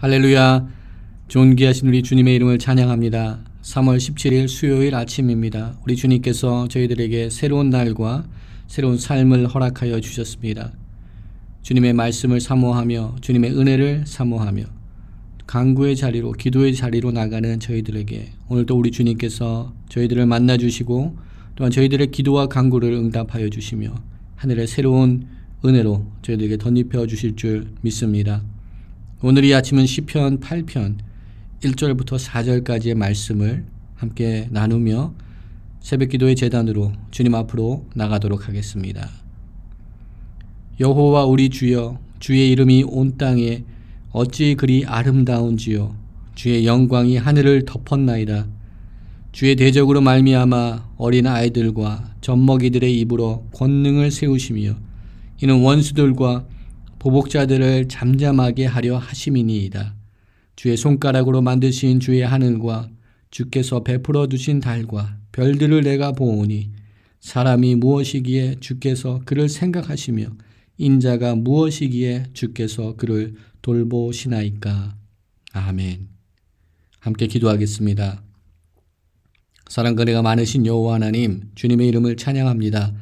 할렐루야. 존귀하신 우리 주님의 이름을 찬양합니다. 3월 17일 수요일 아침입니다. 우리 주님께서 저희들에게 새로운 날과 새로운 삶을 허락하여 주셨습니다. 주님의 말씀을 사모하며 주님의 은혜를 사모하며 강구의 자리로 기도의 자리로 나가는 저희들에게 오늘도 우리 주님께서 저희들을 만나 주시고 또한 저희들의 기도와 강구를 응답하여 주시며 하늘의 새로운 은혜로 저희들에게 덧입혀 주실 줄 믿습니다. 오늘 이 아침은 시편 8편 1절부터 4절까지의 말씀을 함께 나누며 새벽 기도의 재단으로 주님 앞으로 나가도록 하겠습니다. 여호와 우리 주여 주의 이름이 온 땅에 어찌 그리 아름다운지요 주의 영광이 하늘을 덮었나이다. 주의 대적으로 말미암아 어린 아이들과 젖먹이들의 입으로 권능을 세우시며 이는 원수들과 보복자들을 잠잠하게 하려 하심이니이다. 주의 손가락으로 만드신 주의 하늘과 주께서 베풀어 두신 달과 별들을 내가 보오니 사람이 무엇이기에 주께서 그를 생각하시며 인자가 무엇이기에 주께서 그를 돌보시나이까. 아멘. 함께 기도하겠습니다. 사랑거리가 많으신 여호와 하나님, 주님의 이름을 찬양합니다.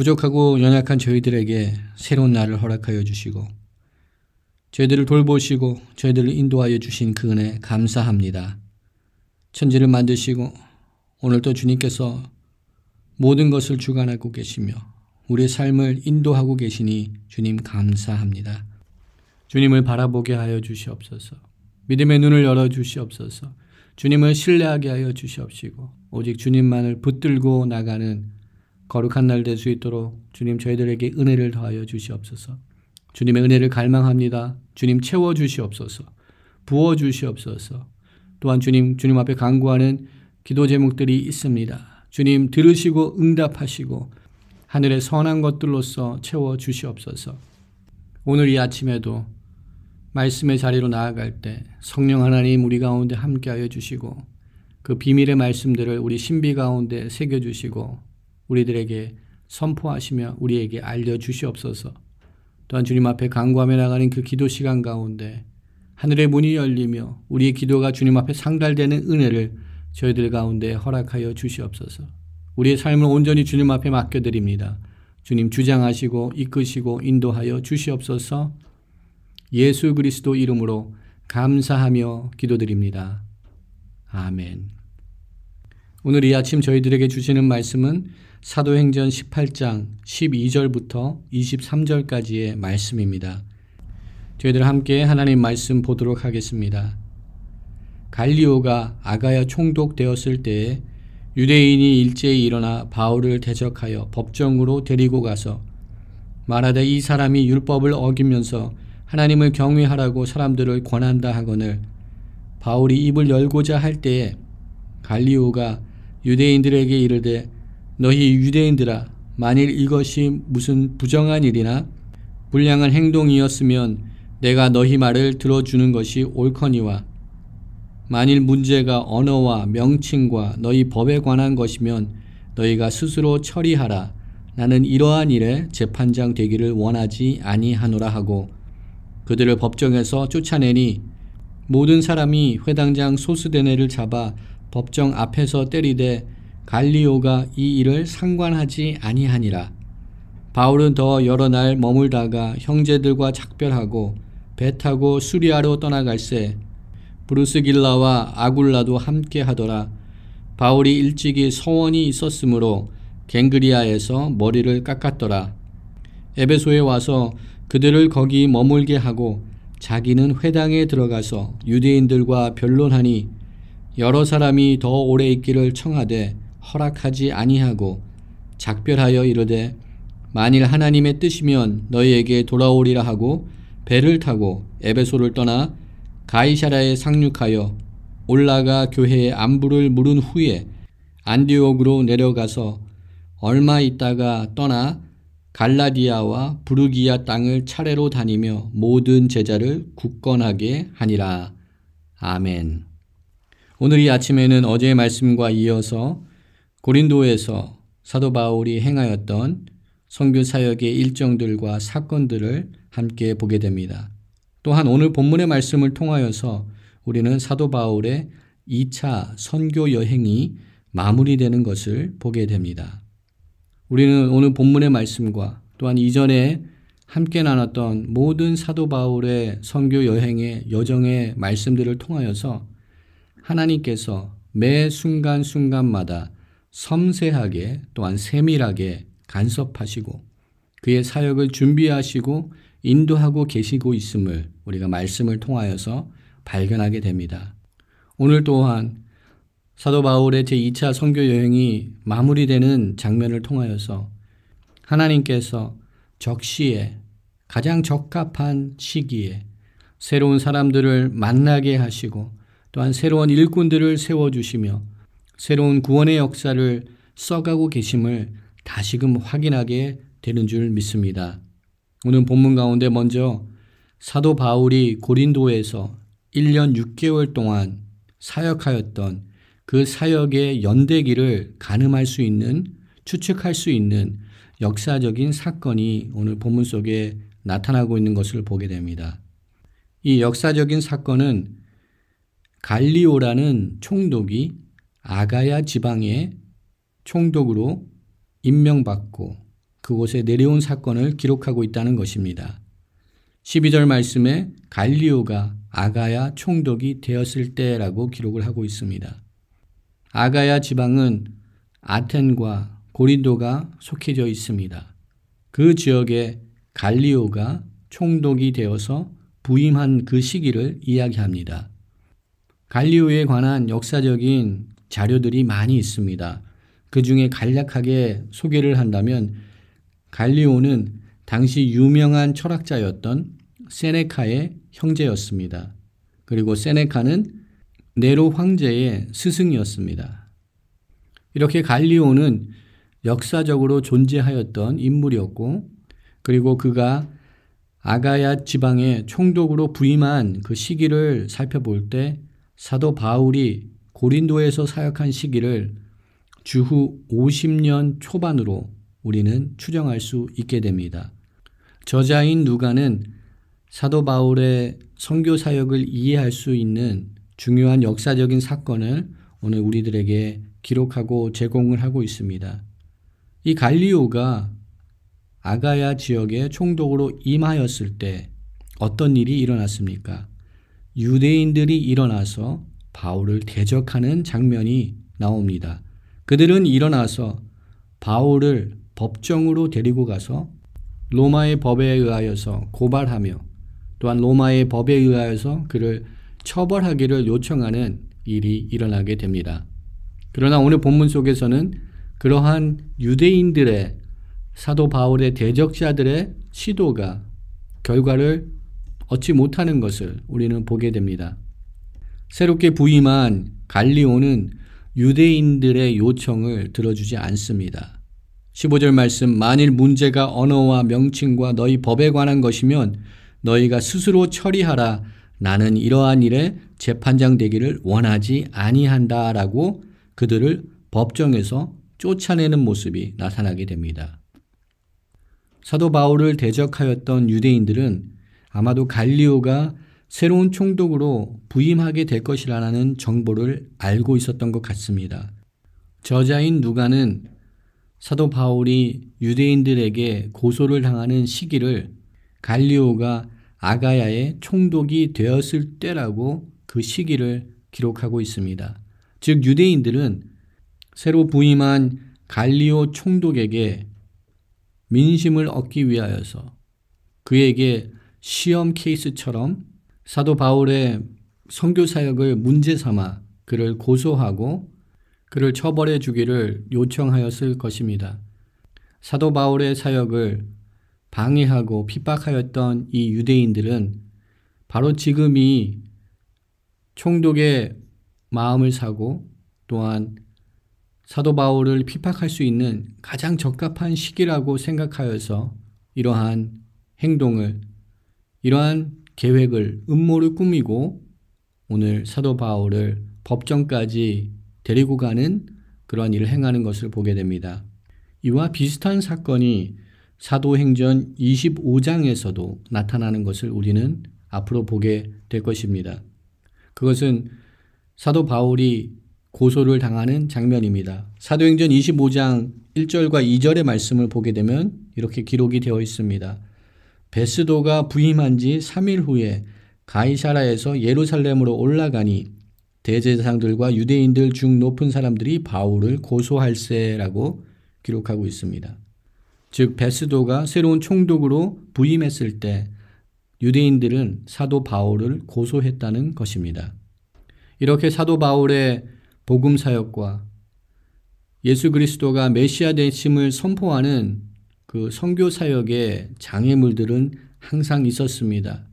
부족하고 연약한 저희들에게 새로운 날을 허락하여 주시고 저희들을 돌보시고 저희들을 인도하여 주신 그 은혜 감사합니다. 천지를 만드시고 오늘도 주님께서 모든 것을 주관하고 계시며 우리의 삶을 인도하고 계시니 주님 감사합니다. 주님을 바라보게 하여 주시옵소서. 믿음의 눈을 열어 주시옵소서. 주님을 신뢰하게 하여 주시옵시고 오직 주님만을 붙들고 나가는 거룩한 날 될 수 있도록 주님 저희들에게 은혜를 더하여 주시옵소서. 주님의 은혜를 갈망합니다. 주님 채워 주시옵소서. 부어 주시옵소서. 또한 주님 주님 앞에 간구하는 기도 제목들이 있습니다. 주님 들으시고 응답하시고 하늘의 선한 것들로서 채워 주시옵소서. 오늘 이 아침에도 말씀의 자리로 나아갈 때 성령 하나님 우리 가운데 함께하여 주시고 그 비밀의 말씀들을 우리 신비 가운데 새겨 주시고 우리들에게 선포하시며 우리에게 알려주시옵소서. 또한 주님 앞에 간구하며 나가는 그 기도 시간 가운데 하늘의 문이 열리며 우리의 기도가 주님 앞에 상달되는 은혜를 저희들 가운데 허락하여 주시옵소서. 우리의 삶을 온전히 주님 앞에 맡겨드립니다. 주님 주장하시고 이끄시고 인도하여 주시옵소서 예수 그리스도 이름으로 감사하며 기도드립니다. 아멘. 오늘 이 아침 저희들에게 주시는 말씀은 사도행전 18장 12절부터 23절까지의 말씀입니다. 저희들 함께 하나님 말씀 보도록 하겠습니다. 갈리오가 아가야 총독 되었을 때에 유대인이 일제히 일어나 바울을 대적하여 법정으로 데리고 가서 말하되 이 사람이 율법을 어기면서 하나님을 경외하라고 사람들을 권한다 하거늘 바울이 입을 열고자 할 때에 갈리오가 유대인들에게 이르되 너희 유대인들아 만일 이것이 무슨 부정한 일이나 불량한 행동이었으면 내가 너희 말을 들어주는 것이 옳거니와 만일 문제가 언어와 명칭과 너희 법에 관한 것이면 너희가 스스로 처리하라. 나는 이러한 일에 재판장 되기를 원하지 아니하노라 하고 그들을 법정에서 쫓아내니 모든 사람이 회당장 소수대네를 잡아 법정 앞에서 때리되 갈리오가 이 일을 상관하지 아니하니라. 바울은 더 여러 날 머물다가 형제들과 작별하고 배 타고 수리아로 떠나갈세 브루스길라와 아굴라도 함께 하더라. 바울이 일찍이 서원이 있었으므로 갱그리아에서 머리를 깎았더라. 에베소에 와서 그들을 거기 머물게 하고 자기는 회당에 들어가서 유대인들과 변론하니 여러 사람이 더 오래 있기를 청하되 허락하지 아니하고 작별하여 이르되 만일 하나님의 뜻이면 너희에게 돌아오리라 하고 배를 타고 에베소를 떠나 가이샤라에 상륙하여 올라가 교회의 안부를 물은 후에 안디옥으로 내려가서 얼마 있다가 떠나 갈라디아와 부르기아 땅을 차례로 다니며 모든 제자를 굳건하게 하니라. 아멘. 오늘 이 아침에는 어제의 말씀과 이어서 고린도에서 사도 바울이 행하였던 선교 사역의 일정들과 사건들을 함께 보게 됩니다. 또한 오늘 본문의 말씀을 통하여서 우리는 사도 바울의 2차 선교 여행이 마무리되는 것을 보게 됩니다. 우리는 오늘 본문의 말씀과 또한 이전에 함께 나눴던 모든 사도 바울의 선교 여행의 여정의 말씀들을 통하여서 하나님께서 매 순간순간마다 섬세하게 또한 세밀하게 간섭하시고 그의 사역을 준비하시고 인도하고 계시고 있음을 우리가 말씀을 통하여서 발견하게 됩니다. 오늘 또한 사도 바울의 제2차 선교 여행이 마무리되는 장면을 통하여서 하나님께서 적시에 가장 적합한 시기에 새로운 사람들을 만나게 하시고 또한 새로운 일꾼들을 세워주시며 새로운 구원의 역사를 써가고 계심을 다시금 확인하게 되는 줄 믿습니다. 오늘 본문 가운데 먼저 사도 바울이 고린도에서 1년 6개월 동안 사역하였던 그 사역의 연대기를 가늠할 수 있는 추측할 수 있는 역사적인 사건이 오늘 본문 속에 나타나고 있는 것을 보게 됩니다. 이 역사적인 사건은 갈리오라는 총독이 아가야 지방의 총독으로 임명받고 그곳에 내려온 사건을 기록하고 있다는 것입니다. 12절 말씀에 갈리오가 아가야 총독이 되었을 때라고 기록을 하고 있습니다. 아가야 지방은 아텐과 고린도가 속해져 있습니다. 그 지역에 갈리오가 총독이 되어서 부임한 그 시기를 이야기합니다. 갈리오에 관한 역사적인 자료들이 많이 있습니다. 그 중에 간략하게 소개를 한다면 갈리오는 당시 유명한 철학자였던 세네카의 형제였습니다. 그리고 세네카는 네로 황제의 스승이었습니다. 이렇게 갈리오는 역사적으로 존재하였던 인물이었고 그리고 그가 아가야 지방의 총독으로 부임한 그 시기를 살펴볼 때 사도 바울이 고린도에서 사역한 시기를 주후 50년 초반으로 우리는 추정할 수 있게 됩니다. 저자인 누가는 사도 바울의 선교 사역을 이해할 수 있는 중요한 역사적인 사건을 오늘 우리들에게 기록하고 제공을 하고 있습니다. 이 갈리오가 아가야 지역의 총독으로 임하였을 때 어떤 일이 일어났습니까? 유대인들이 일어나서 바울을 대적하는 장면이 나옵니다. 그들은 일어나서 바울을 법정으로 데리고 가서 로마의 법에 의하여서 고발하며 또한 로마의 법에 의하여서 그를 처벌하기를 요청하는 일이 일어나게 됩니다. 그러나 오늘 본문 속에서는 그러한 유대인들의 사도 바울의 대적자들의 시도가 결과를 얻지 못하는 것을 우리는 보게 됩니다. 새롭게 부임한 갈리오는 유대인들의 요청을 들어주지 않습니다. 15절 말씀, 만일 문제가 언어와 명칭과 너희 법에 관한 것이면 너희가 스스로 처리하라. 나는 이러한 일에 재판장 되기를 원하지 아니한다. 라고 그들을 법정에서 쫓아내는 모습이 나타나게 됩니다. 사도 바울을 대적하였던 유대인들은 아마도 갈리오가 새로운 총독으로 부임하게 될 것이라는 정보를 알고 있었던 것 같습니다. 저자인 누가는 사도 바울이 유대인들에게 고소를 당하는 시기를 갈리오가 아가야의 총독이 되었을 때라고 그 시기를 기록하고 있습니다. 즉 유대인들은 새로 부임한 갈리오 총독에게 민심을 얻기 위하여서 그에게 시험 케이스처럼 사도 바울의 선교 사역을 문제 삼아 그를 고소하고 그를 처벌해 주기를 요청하였을 것입니다. 사도 바울의 사역을 방해하고 핍박하였던 이 유대인들은 바로 지금이 총독의 마음을 사고 또한 사도 바울을 핍박할 수 있는 가장 적합한 시기라고 생각하여서 이러한 행동을 이러한 계획을 음모를 꾸미고 오늘 사도 바울을 법정까지 데리고 가는 그러한 일을 행하는 것을 보게 됩니다. 이와 비슷한 사건이 사도행전 25장에서도 나타나는 것을 우리는 앞으로 보게 될 것입니다. 그것은 사도 바울이 고소를 당하는 장면입니다. 사도행전 25장 1절과 2절의 말씀을 보게 되면 이렇게 기록이 되어 있습니다. 베스도가 부임한 지 3일 후에 가이사라에서 예루살렘으로 올라가니 대제사장들과 유대인들 중 높은 사람들이 바울을 고소할세라고 기록하고 있습니다. 즉 베스도가 새로운 총독으로 부임했을 때 유대인들은 사도 바울을 고소했다는 것입니다. 이렇게 사도 바울의 복음 사역과 예수 그리스도가 메시아 되심을 선포하는 그성교 사역의 장애물들은 항상 있었습니다.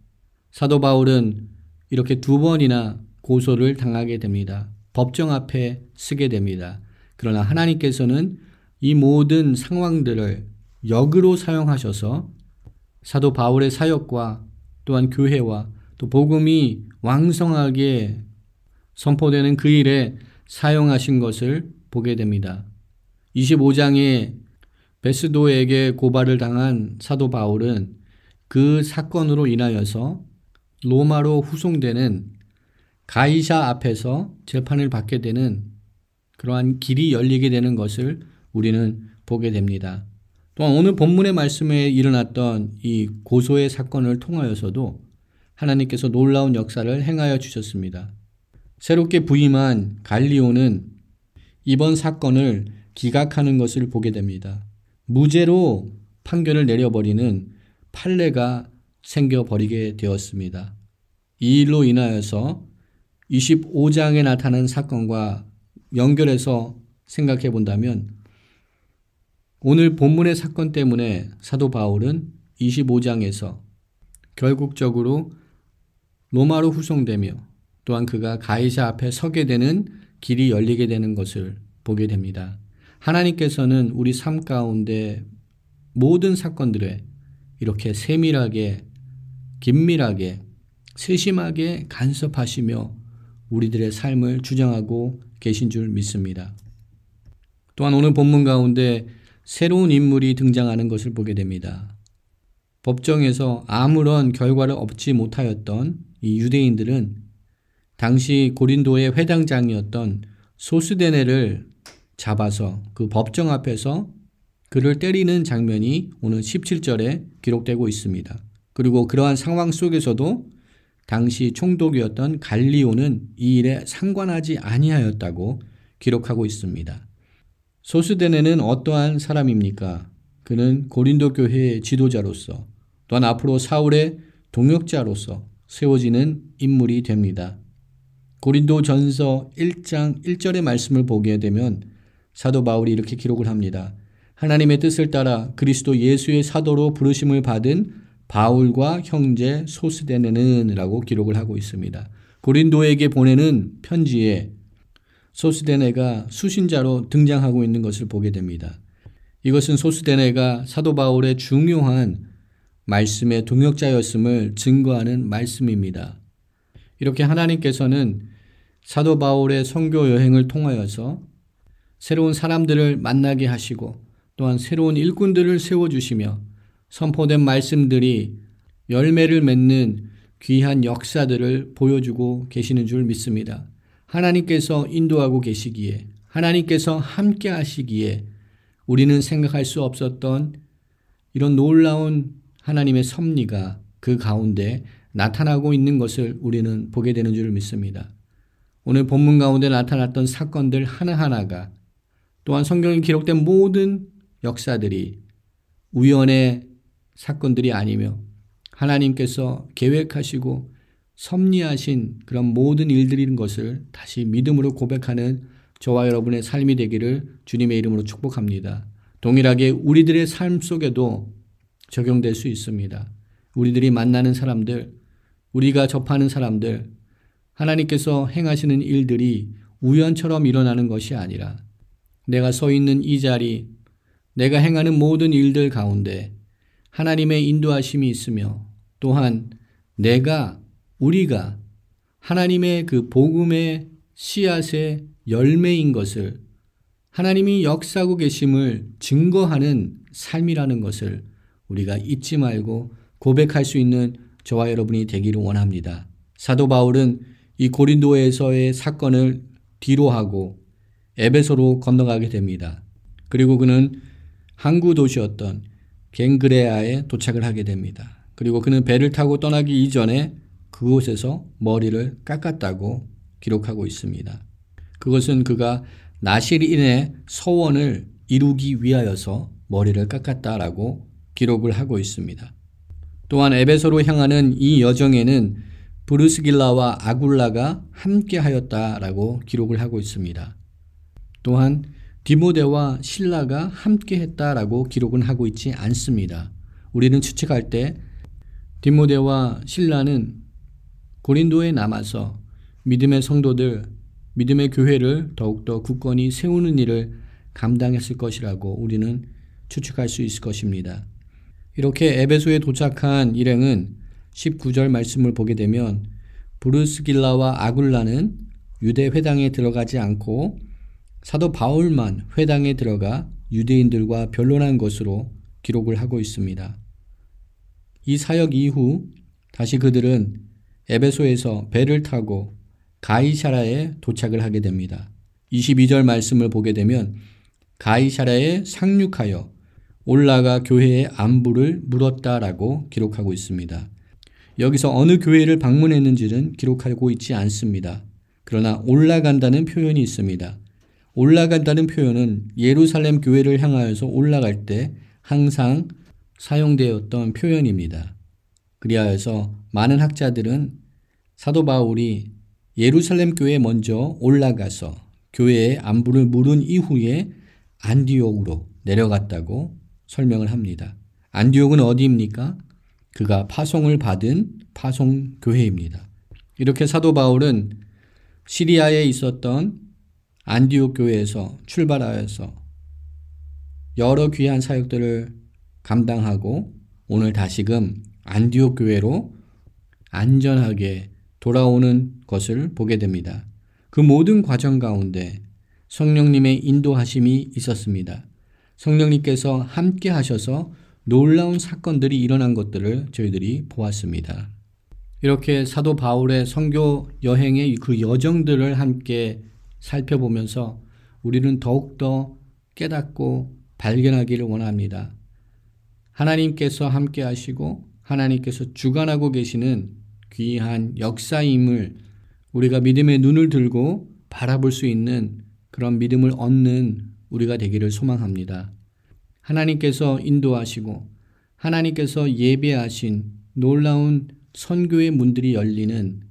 사도 바울은 이렇게 두 번이나 고소를 당하게 됩니다. 법정 앞에 쓰게 됩니다. 그러나 하나님께서는 이 모든 상황들을 역으로 사용하셔서 사도 바울의 사역과 또한 교회와 또 복음이 왕성하게 선포되는 그 일에 사용하신 것을 보게 됩니다. 25장의 베스도에게 고발을 당한 사도 바울은 그 사건으로 인하여서 로마로 후송되는 가이샤 앞에서 재판을 받게 되는 그러한 길이 열리게 되는 것을 우리는 보게 됩니다. 또한 오늘 본문의 말씀에 일어났던 이 고소의 사건을 통하여서도 하나님께서 놀라운 역사를 행하여 주셨습니다. 새롭게 부임한 갈리오는 이번 사건을 기각하는 것을 보게 됩니다. 무죄로 판결을 내려버리는 판례가 생겨버리게 되었습니다. 이 일로 인하여서 25장에 나타난 사건과 연결해서 생각해 본다면 오늘 본문의 사건 때문에 사도 바울은 25장에서 결국적으로 로마로 후송되며 또한 그가 가이사 앞에 서게 되는 길이 열리게 되는 것을 보게 됩니다. 하나님께서는 우리 삶 가운데 모든 사건들에 이렇게 세밀하게, 긴밀하게, 세심하게 간섭하시며 우리들의 삶을 주장하고 계신 줄 믿습니다. 또한 오늘 본문 가운데 새로운 인물이 등장하는 것을 보게 됩니다. 법정에서 아무런 결과를 얻지 못하였던 이 유대인들은 당시 고린도의 회당장이었던 소스데네를 잡아서 그 법정 앞에서 그를 때리는 장면이 오늘 17절에 기록되고 있습니다. 그리고 그러한 상황 속에서도 당시 총독이었던 갈리오는 이 일에 상관하지 아니하였다고 기록하고 있습니다. 소스데네는 어떠한 사람입니까? 그는 고린도 교회의 지도자로서 또한 앞으로 사울의 동역자로서 세워지는 인물이 됩니다. 고린도 전서 1장 1절의 말씀을 보게 되면 사도 바울이 이렇게 기록을 합니다. 하나님의 뜻을 따라 그리스도 예수의 사도로 부르심을 받은 바울과 형제 소스데네는 라고 기록을 하고 있습니다. 고린도에게 보내는 편지에 소스데네가 수신자로 등장하고 있는 것을 보게 됩니다. 이것은 소스데네가 사도 바울의 중요한 말씀의 동역자였음을 증거하는 말씀입니다. 이렇게 하나님께서는 사도 바울의 성교 여행을 통하여서 새로운 사람들을 만나게 하시고 또한 새로운 일꾼들을 세워주시며 선포된 말씀들이 열매를 맺는 귀한 역사들을 보여주고 계시는 줄 믿습니다. 하나님께서 인도하고 계시기에 하나님께서 함께 하시기에 우리는 생각할 수 없었던 이런 놀라운 하나님의 섭리가 그 가운데 나타나고 있는 것을 우리는 보게 되는 줄 믿습니다. 오늘 본문 가운데 나타났던 사건들 하나하나가 또한 성경에 기록된 모든 역사들이 우연의 사건들이 아니며 하나님께서 계획하시고 섭리하신 그런 모든 일들인 것을 다시 믿음으로 고백하는 저와 여러분의 삶이 되기를 주님의 이름으로 축복합니다. 동일하게 우리들의 삶 속에도 적용될 수 있습니다. 우리들이 만나는 사람들, 우리가 접하는 사람들, 하나님께서 행하시는 일들이 우연처럼 일어나는 것이 아니라 내가 서 있는 이 자리, 내가 행하는 모든 일들 가운데 하나님의 인도하심이 있으며 또한 내가, 우리가 하나님의 그 복음의 씨앗의 열매인 것을 하나님이 역사하고 계심을 증거하는 삶이라는 것을 우리가 잊지 말고 고백할 수 있는 저와 여러분이 되기를 원합니다. 사도 바울은 이 고린도에서의 사건을 뒤로하고 에베소로 건너가게 됩니다. 그리고 그는 항구 도시였던 갱그레아에 도착을 하게 됩니다. 그리고 그는 배를 타고 떠나기 이전에 그곳에서 머리를 깎았다고 기록하고 있습니다. 그것은 그가 나실인의 서원을 이루기 위하여서 머리를 깎았다라고 기록을 하고 있습니다. 또한 에베소로 향하는 이 여정에는 브루스길라와 아굴라가 함께하였다라고 기록을 하고 있습니다. 또한 디모데와 신라가 함께 했다라고 기록은 하고 있지 않습니다. 우리는 추측할 때 디모데와 신라는 고린도에 남아서 믿음의 성도들, 믿음의 교회를 더욱더 굳건히 세우는 일을 감당했을 것이라고 우리는 추측할 수 있을 것입니다. 이렇게 에베소에 도착한 일행은 19절 말씀을 보게 되면 브루스길라와 아굴라는 유대 회당에 들어가지 않고 사도 바울만 회당에 들어가 유대인들과 변론한 것으로 기록을 하고 있습니다. 이 사역 이후 다시 그들은 에베소에서 배를 타고 가이샤라에 도착을 하게 됩니다. 22절 말씀을 보게 되면 가이샤라에 상륙하여 올라가 교회의 안부를 물었다라고 기록하고 있습니다. 여기서 어느 교회를 방문했는지는 기록하고 있지 않습니다. 그러나 올라간다는 표현이 있습니다. 올라간다는 표현은 예루살렘 교회를 향하여서 올라갈 때 항상 사용되었던 표현입니다. 그리하여서 많은 학자들은 사도 바울이 예루살렘 교회에 먼저 올라가서 교회의 안부를 물은 이후에 안디옥으로 내려갔다고 설명을 합니다. 안디옥은 어디입니까? 그가 파송을 받은 파송 교회입니다. 이렇게 사도 바울은 시리아에 있었던 안디옥 교회에서 출발하여서 여러 귀한 사역들을 감당하고 오늘 다시금 안디옥 교회로 안전하게 돌아오는 것을 보게 됩니다. 그 모든 과정 가운데 성령님의 인도하심이 있었습니다. 성령님께서 함께 하셔서 놀라운 사건들이 일어난 것들을 저희들이 보았습니다. 이렇게 사도 바울의 성교 여행의 그 여정들을 함께 살펴보면서 우리는 더욱더 깨닫고 발견하기를 원합니다. 하나님께서 함께 하시고 하나님께서 주관하고 계시는 귀한 역사임을 우리가 믿음의 눈을 들고 바라볼 수 있는 그런 믿음을 얻는 우리가 되기를 소망합니다. 하나님께서 인도하시고 하나님께서 예배하신 놀라운 선교의 문들이 열리는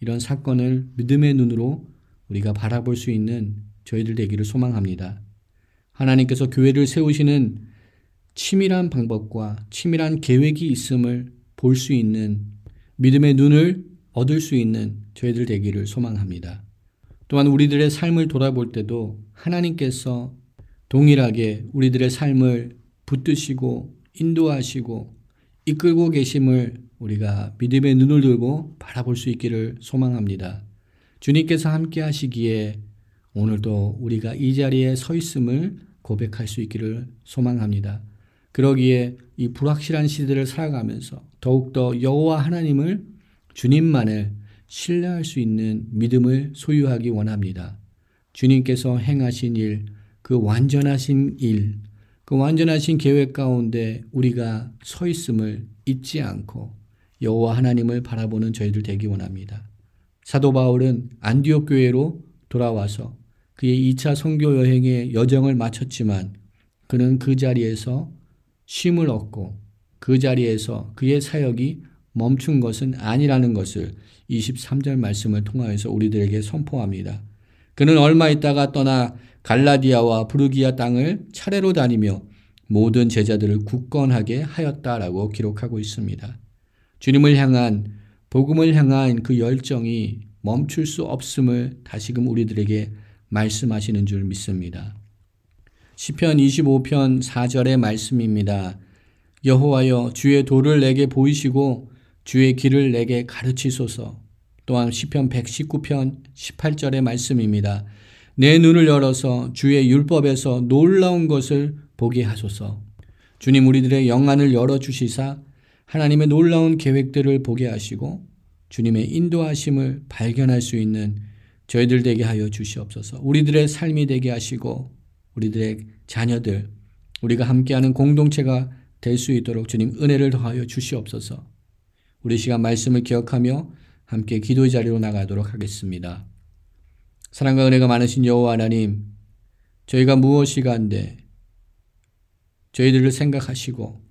이런 사건을 믿음의 눈으로 우리가 바라볼 수 있는 저희들 되기를 소망합니다. 하나님께서 교회를 세우시는 치밀한 방법과 치밀한 계획이 있음을 볼 수 있는 믿음의 눈을 얻을 수 있는 저희들 되기를 소망합니다. 또한 우리들의 삶을 돌아볼 때도 하나님께서 동일하게 우리들의 삶을 붙드시고 인도하시고 이끌고 계심을 우리가 믿음의 눈을 들고 바라볼 수 있기를 소망합니다. 주님께서 함께 하시기에 오늘도 우리가 이 자리에 서 있음을 고백할 수 있기를 소망합니다. 그러기에 이 불확실한 시대를 살아가면서 더욱더 여호와 하나님을 주님만을 신뢰할 수 있는 믿음을 소유하기 원합니다. 주님께서 행하신 일, 그 완전하신 일, 그 완전하신 계획 가운데 우리가 서 있음을 잊지 않고 여호와 하나님을 바라보는 저희들 되기 원합니다. 사도 바울은 안디옥 교회로 돌아와서 그의 2차 선교 여행의 여정을 마쳤지만 그는 그 자리에서 쉼을 얻고 그 자리에서 그의 사역이 멈춘 것은 아니라는 것을 23절 말씀을 통하여서 우리들에게 선포합니다. 그는 얼마 있다가 떠나 갈라디아와 부르기아 땅을 차례로 다니며 모든 제자들을 굳건하게 하였다라고 기록하고 있습니다. 주님을 향한 복음을 향한 그 열정이 멈출 수 없음을 다시금 우리들에게 말씀하시는 줄 믿습니다. 시편 25편 4절의 말씀입니다. 여호와여 주의 도를 내게 보이시고 주의 길을 내게 가르치소서. 또한 시편 119편 18절의 말씀입니다. 내 눈을 열어서 주의 율법에서 놀라운 것을 보게 하소서. 주님 우리들의 영안을 열어 주시사 하나님의 놀라운 계획들을 보게 하시고 주님의 인도하심을 발견할 수 있는 저희들 되게 하여 주시옵소서. 우리들의 삶이 되게 하시고 우리들의 자녀들 우리가 함께하는 공동체가 될 수 있도록 주님 은혜를 더하여 주시옵소서. 우리 시간 말씀을 기억하며 함께 기도의 자리로 나가도록 하겠습니다. 사랑과 은혜가 많으신 여호와 하나님, 저희가 무엇이간데 저희들을 생각하시고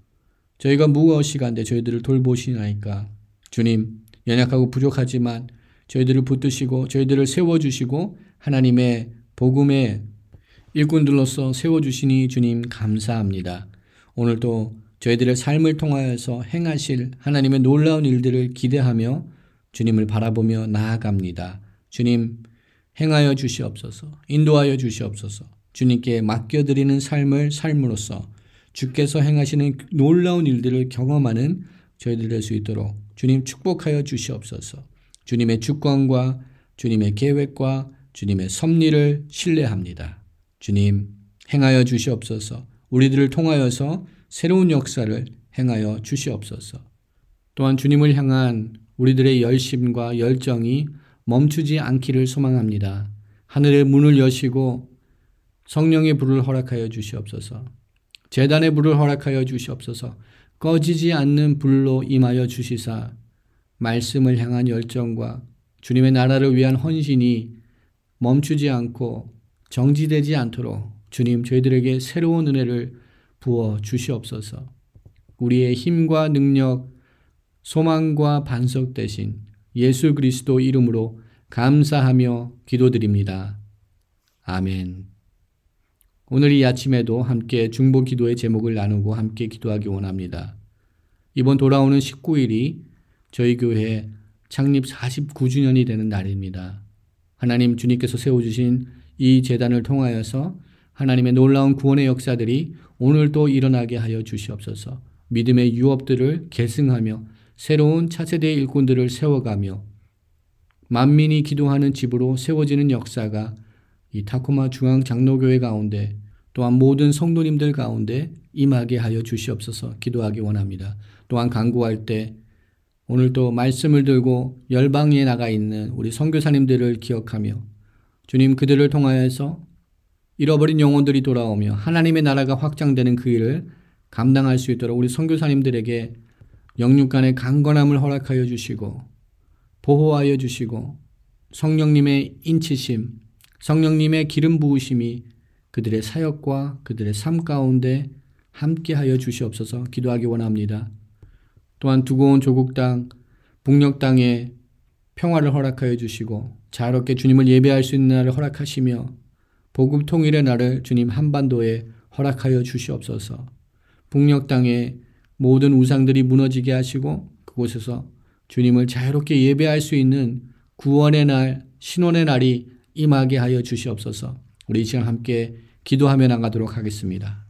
저희가 무거엇시간데 저희들을 돌보시나이까. 주님, 연약하고 부족하지만 저희들을 붙드시고 저희들을 세워주시고 하나님의 복음의 일꾼들로서 세워주시니 주님 감사합니다. 오늘도 저희들의 삶을 통하여서 행하실 하나님의 놀라운 일들을 기대하며 주님을 바라보며 나아갑니다. 주님, 행하여 주시옵소서, 인도하여 주시옵소서, 주님께 맡겨드리는 삶을 삶으로써 주께서 행하시는 놀라운 일들을 경험하는 저희들 될 수 있도록 주님 축복하여 주시옵소서. 주님의 주권과 주님의 계획과 주님의 섭리를 신뢰합니다. 주님 행하여 주시옵소서. 우리들을 통하여서 새로운 역사를 행하여 주시옵소서. 또한 주님을 향한 우리들의 열심과 열정이 멈추지 않기를 소망합니다. 하늘의 문을 여시고 성령의 불을 허락하여 주시옵소서. 재단의 불을 허락하여 주시옵소서. 꺼지지 않는 불로 임하여 주시사 말씀을 향한 열정과 주님의 나라를 위한 헌신이 멈추지 않고 정지되지 않도록 주님 저희들에게 새로운 은혜를 부어 주시옵소서. 우리의 힘과 능력, 소망과 반석 대신 예수 그리스도 이름으로 감사하며 기도드립니다. 아멘. 오늘 이 아침에도 함께 중보 기도의 제목을 나누고 함께 기도하기 원합니다. 이번 돌아오는 19일이 저희 교회 창립 49주년이 되는 날입니다. 하나님 주님께서 세워주신 이 재단을 통하여서 하나님의 놀라운 구원의 역사들이 오늘도 일어나게 하여 주시옵소서 믿음의 유업들을 계승하며 새로운 차세대의 일꾼들을 세워가며 만민이 기도하는 집으로 세워지는 역사가 이 타코마 중앙 장로교회 가운데 또한 모든 성도님들 가운데 임하게 하여 주시옵소서 기도하기 원합니다. 또한 강구할 때 오늘도 말씀을 들고 열방에 나가 있는 우리 선교사님들을 기억하며 주님 그들을 통하여서 잃어버린 영혼들이 돌아오며 하나님의 나라가 확장되는 그 일을 감당할 수 있도록 우리 선교사님들에게 영육간의 강건함을 허락하여 주시고 보호하여 주시고 성령님의 인치심 성령님의 기름 부으심이 그들의 사역과 그들의 삶 가운데 함께하여 주시옵소서 기도하기 원합니다. 또한 두고온 조국 땅, 북녘 땅에 평화를 허락하여 주시고 자유롭게 주님을 예배할 수 있는 날을 허락하시며 복음 통일의 날을 주님 한반도에 허락하여 주시옵소서. 북녘 땅에 모든 우상들이 무너지게 하시고 그곳에서 주님을 자유롭게 예배할 수 있는 구원의 날, 신원의 날이 임하게 하여 주시옵소서. 우리 이 시간 함께 기도하며 나가도록 하겠습니다.